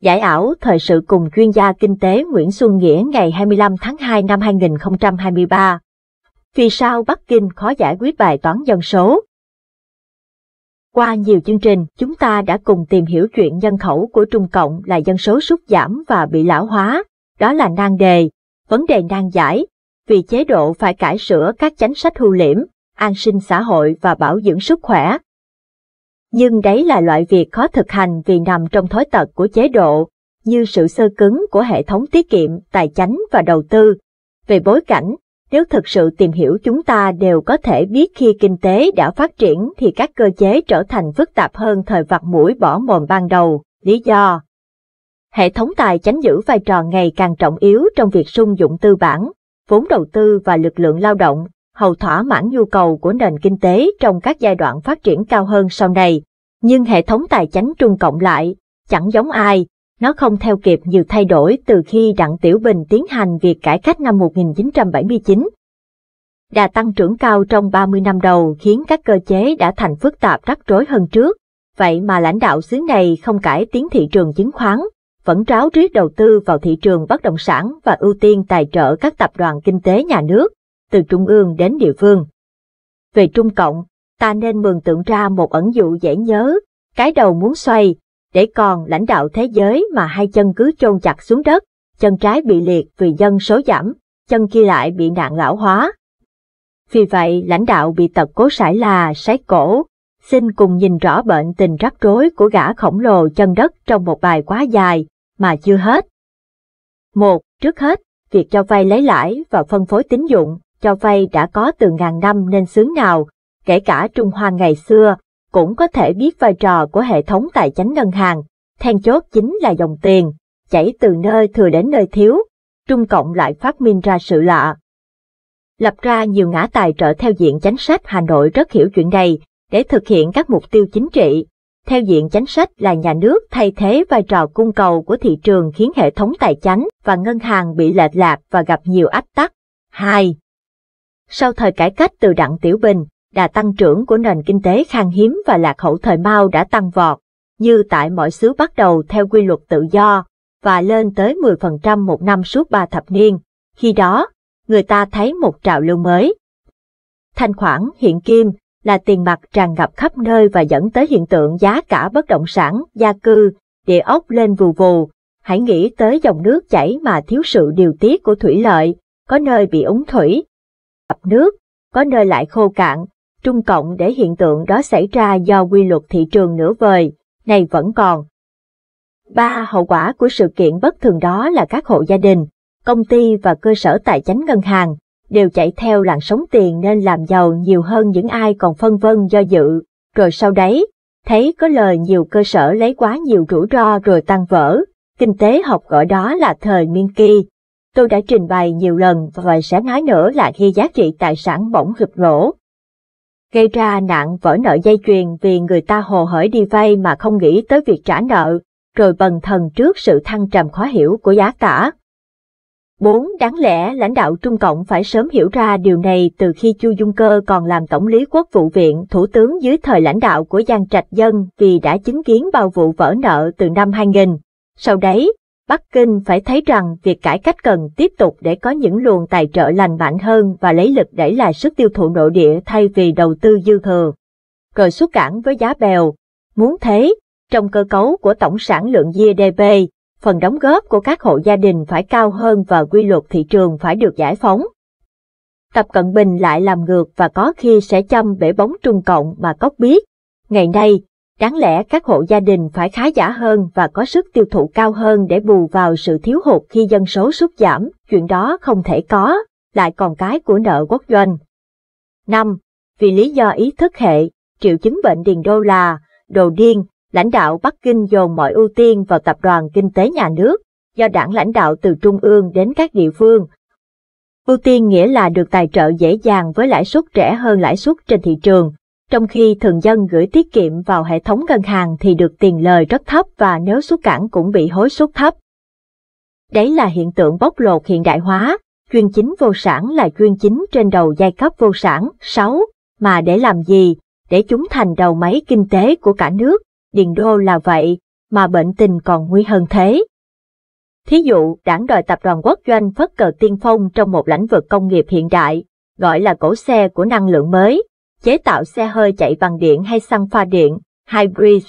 Giải ảo thời sự cùng chuyên gia kinh tế Nguyễn Xuân Nghĩa ngày 25 tháng 2 năm 2023. Vì sao Bắc Kinh khó giải quyết bài toán dân số? Qua nhiều chương trình, chúng ta đã cùng tìm hiểu chuyện nhân khẩu của Trung Cộng là dân số sút giảm và bị lão hóa. Đó là nan đề, vấn đề nan giải, vì chế độ phải cải sửa các chính sách hưu liễm, an sinh xã hội và bảo dưỡng sức khỏe, nhưng đấy là loại việc khó thực hành vì nằm trong thói tật của chế độ, như sự sơ cứng của hệ thống tiết kiệm, tài chánh và đầu tư. Về bối cảnh, nếu thực sự tìm hiểu chúng ta đều có thể biết khi kinh tế đã phát triển thì các cơ chế trở thành phức tạp hơn thời vặt mũi bỏ mồm ban đầu, lý do. Hệ thống tài chánh giữ vai trò ngày càng trọng yếu trong việc sung dụng tư bản, vốn đầu tư và lực lượng lao động hầu thỏa mãn nhu cầu của nền kinh tế trong các giai đoạn phát triển cao hơn sau này. Nhưng hệ thống tài chính Trung Cộng lại, chẳng giống ai, nó không theo kịp nhiều thay đổi từ khi Đặng Tiểu Bình tiến hành việc cải cách năm 1979. Đà tăng trưởng cao trong 30 năm đầu khiến các cơ chế đã thành phức tạp rắc rối hơn trước, vậy mà lãnh đạo xứ này không cải tiến thị trường chứng khoán, vẫn ráo riết đầu tư vào thị trường bất động sản và ưu tiên tài trợ các tập đoàn kinh tế nhà nước từ trung ương đến địa phương. Về Trung Cộng, ta nên mường tượng ra một ẩn dụ dễ nhớ, cái đầu muốn xoay, để còn lãnh đạo thế giới mà hai chân cứ chôn chặt xuống đất, chân trái bị liệt vì dân số giảm, chân kia lại bị nạn lão hóa. Vì vậy, lãnh đạo bị tật cố sải là sái cổ, xin cùng nhìn rõ bệnh tình rắc rối của gã khổng lồ chân đất trong một bài quá dài, mà chưa hết. một Trước hết, việc cho vay lấy lãi và phân phối tín dụng cho vay đã có từ ngàn năm nên xứ nào, kể cả Trung Hoa ngày xưa, cũng có thể biết vai trò của hệ thống tài chính ngân hàng. Then chốt chính là dòng tiền, chảy từ nơi thừa đến nơi thiếu, Trung Cộng lại phát minh ra sự lạ. Lập ra nhiều ngã tài trợ theo diện chánh sách Hà Nội rất hiểu chuyện này để thực hiện các mục tiêu chính trị. Theo diện chánh sách là nhà nước thay thế vai trò cung cầu của thị trường khiến hệ thống tài chánh và ngân hàng bị lệch lạc và gặp nhiều ách tắc. 2. Sau thời cải cách từ Đặng Tiểu Bình, đà tăng trưởng của nền kinh tế khan hiếm và lạc hậu thời Mao đã tăng vọt, như tại mọi xứ bắt đầu theo quy luật tự do, và lên tới 10% một năm suốt ba thập niên. Khi đó, người ta thấy một trào lưu mới. Thanh khoản hiện kim là tiền mặt tràn ngập khắp nơi và dẫn tới hiện tượng giá cả bất động sản, gia cư, địa ốc lên vù vù. Hãy nghĩ tới dòng nước chảy mà thiếu sự điều tiết của thủy lợi, có nơi bị úng thủy, ngập nước, có nơi lại khô cạn. Trung cộng để hiện tượng đó xảy ra do quy luật thị trường nửa vời, này vẫn còn. Ba hậu quả của sự kiện bất thường đó là các hộ gia đình, công ty và cơ sở tài chính ngân hàng đều chạy theo làn sóng tiền nên làm giàu nhiều hơn những ai còn phân vân do dự. Rồi sau đấy, thấy có lời nhiều cơ sở lấy quá nhiều rủi ro rồi tăng vỡ. Kinh tế học gọi đó là thời miên kỳ tôi đã trình bày nhiều lần và sẽ nói nữa là khi giá trị tài sản bỗng gục rổ. Gây ra nạn vỡ nợ dây chuyền vì người ta hồ hởi đi vay mà không nghĩ tới việc trả nợ, rồi bần thần trước sự thăng trầm khó hiểu của giá cả. 4. Đáng lẽ lãnh đạo Trung Cộng phải sớm hiểu ra điều này từ khi Chu Dung Cơ còn làm Tổng lý Quốc vụ viện Thủ tướng dưới thời lãnh đạo của Giang Trạch Dân vì đã chứng kiến bao vụ vỡ nợ từ năm 2000. Sau đấy, Bắc Kinh phải thấy rằng việc cải cách cần tiếp tục để có những luồng tài trợ lành mạnh hơn và lấy lực đẩy là sức tiêu thụ nội địa thay vì đầu tư dư thừa. Rồi xuất cảng với giá bèo. Muốn thế, trong cơ cấu của tổng sản lượng GDP, phần đóng góp của các hộ gia đình phải cao hơn và quy luật thị trường phải được giải phóng. Tập Cận Bình lại làm ngược và có khi sẽ chăm bể bóng Trung Cộng mà cóc biết. Ngày nay, Đáng lẽ các hộ gia đình phải khá giả hơn và có sức tiêu thụ cao hơn để bù vào sự thiếu hụt khi dân số sút giảm, chuyện đó không thể có, lại còn cái của nợ quốc doanh. 5. Vì lý do ý thức hệ, triệu chứng bệnh điền đô là đồ điên, lãnh đạo Bắc Kinh dồn mọi ưu tiên vào tập đoàn kinh tế nhà nước, do đảng lãnh đạo từ trung ương đến các địa phương. Ưu tiên nghĩa là được tài trợ dễ dàng với lãi suất rẻ hơn lãi suất trên thị trường, trong khi thường dân gửi tiết kiệm vào hệ thống ngân hàng thì được tiền lời rất thấp và nếu xuất cảng cũng bị hối suất thấp. Đấy là hiện tượng bóc lột hiện đại hóa, chuyên chính vô sản là chuyên chính trên đầu giai cấp vô sản. 6. Mà để làm gì? Để chúng thành đầu máy kinh tế của cả nước, điền đô là vậy, mà bệnh tình còn nguy hơn thế. Thí dụ, đảng đòi tập đoàn quốc doanh phất cờ tiên phong trong một lĩnh vực công nghiệp hiện đại, gọi là cổ xe của năng lượng mới, chế tạo xe hơi chạy bằng điện hay xăng pha điện, hybrid.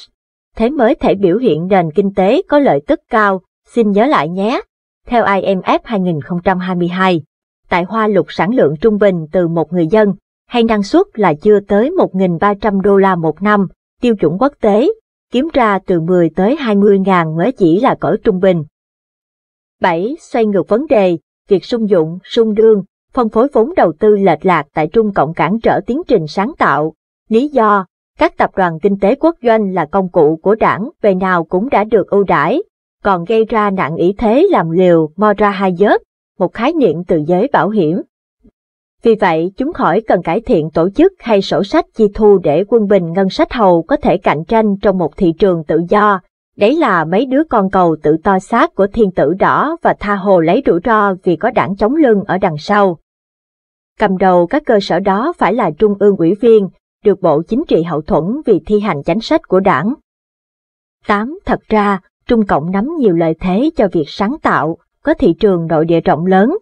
Thế mới thể biểu hiện nền kinh tế có lợi tức cao, xin nhớ lại nhé. Theo IMF 2022, tại Hoa Lục sản lượng trung bình từ một người dân hay năng suất là chưa tới 1.300 đô la một năm, tiêu chuẩn quốc tế, kiếm ra từ 10 tới 20 ngàn mới chỉ là cỡ trung bình. 7. Xoay ngược vấn đề, việc sung dụng, sung đương, phân phối vốn đầu tư lệch lạc tại Trung Cộng cản trở tiến trình sáng tạo. Lý do, các tập đoàn kinh tế quốc doanh là công cụ của đảng về nào cũng đã được ưu đãi, còn gây ra nạn ý thế làm liều mora Morahayot, một khái niệm từ giới bảo hiểm. Vì vậy, chúng khỏi cần cải thiện tổ chức hay sổ sách chi thu để quân bình ngân sách hầu có thể cạnh tranh trong một thị trường tự do. Đấy là mấy đứa con cầu tự to xác của thiên tử đỏ và tha hồ lấy rủi ro vì có đảng chống lưng ở đằng sau cầm đầu các cơ sở đó phải là trung ương ủy viên, được Bộ Chính trị hậu thuẫn vì thi hành chính sách của đảng. 8. Thật ra, Trung Cộng nắm nhiều lợi thế cho việc sáng tạo, có thị trường nội địa rộng lớn,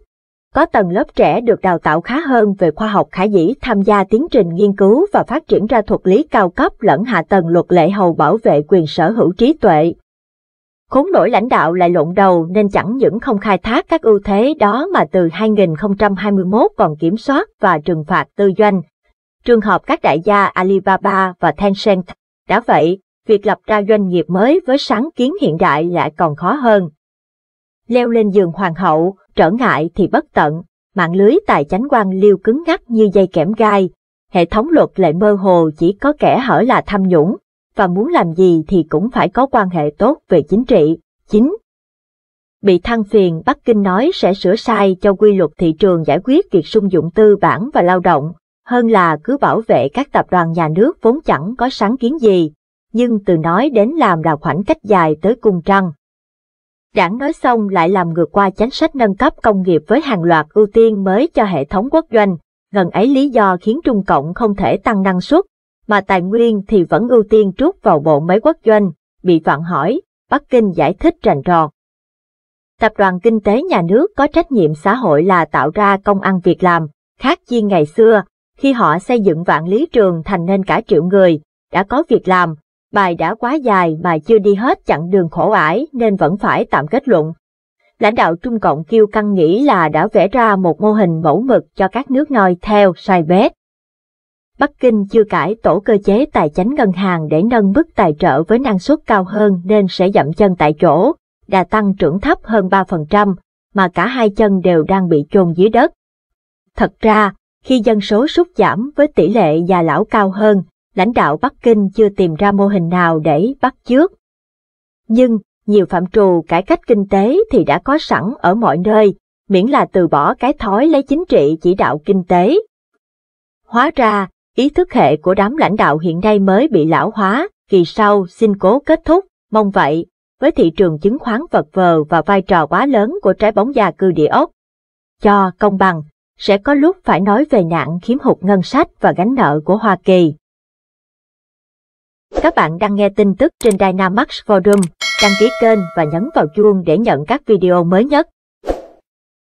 có tầng lớp trẻ được đào tạo khá hơn về khoa học khả dĩ tham gia tiến trình nghiên cứu và phát triển ra thuật lý cao cấp lẫn hạ tầng luật lệ hầu bảo vệ quyền sở hữu trí tuệ, khốn nổi lãnh đạo lại lộn đầu nên chẳng những không khai thác các ưu thế đó mà từ 2021 còn kiểm soát và trừng phạt tư doanh. Trường hợp các đại gia Alibaba và Tencent. Đã vậy, việc lập ra doanh nghiệp mới với sáng kiến hiện đại lại còn khó hơn. Leo lên giường hoàng hậu, trở ngại thì bất tận, mạng lưới tài chánh quan liêu cứng ngắc như dây kẽm gai, hệ thống luật lệ mơ hồ chỉ có kẻ hở là tham nhũng, và muốn làm gì thì cũng phải có quan hệ tốt về chính trị. 9. Bị thăng phiền Bắc Kinh nói sẽ sửa sai cho quy luật thị trường giải quyết việc sung dụng tư bản và lao động, hơn là cứ bảo vệ các tập đoàn nhà nước vốn chẳng có sáng kiến gì, nhưng từ nói đến làm là khoảng cách dài tới cung trăng. Đảng nói xong lại làm ngược qua chính sách nâng cấp công nghiệp với hàng loạt ưu tiên mới cho hệ thống quốc doanh, gần ấy lý do khiến Trung Cộng không thể tăng năng suất, mà tài nguyên thì vẫn ưu tiên trút vào bộ máy quốc doanh, bị vạn hỏi, Bắc Kinh giải thích rành rọt. Tập đoàn kinh tế nhà nước có trách nhiệm xã hội là tạo ra công ăn việc làm, khác chi ngày xưa, khi họ xây dựng vạn lý trường thành nên cả triệu người, đã có việc làm, bài đã quá dài mà chưa đi hết chặng đường khổ ải nên vẫn phải tạm kết luận. Lãnh đạo Trung Cộng kêu căng nghĩ là đã vẽ ra một mô hình mẫu mực cho các nước noi theo sai bét. Bắc Kinh chưa cải tổ cơ chế tài chính ngân hàng để nâng mức tài trợ với năng suất cao hơn nên sẽ dậm chân tại chỗ, đã tăng trưởng thấp hơn 3%, mà cả hai chân đều đang bị chôn dưới đất. Thật ra, khi dân số sút giảm với tỷ lệ già lão cao hơn, lãnh đạo Bắc Kinh chưa tìm ra mô hình nào để bắt chước. Nhưng, nhiều phạm trù cải cách kinh tế thì đã có sẵn ở mọi nơi, miễn là từ bỏ cái thói lấy chính trị chỉ đạo kinh tế. Hóa ra, ý thức hệ của đám lãnh đạo hiện nay mới bị lão hóa, kỳ sau xin cố kết thúc, mong vậy, với thị trường chứng khoán vật vờ và vai trò quá lớn của trái bóng già cư địa ốc. Cho công bằng, sẽ có lúc phải nói về nạn khiếm hụt ngân sách và gánh nợ của Hoa Kỳ. Các bạn đang nghe tin tức trên Dynamax Forum, đăng ký kênh và nhấn vào chuông để nhận các video mới nhất.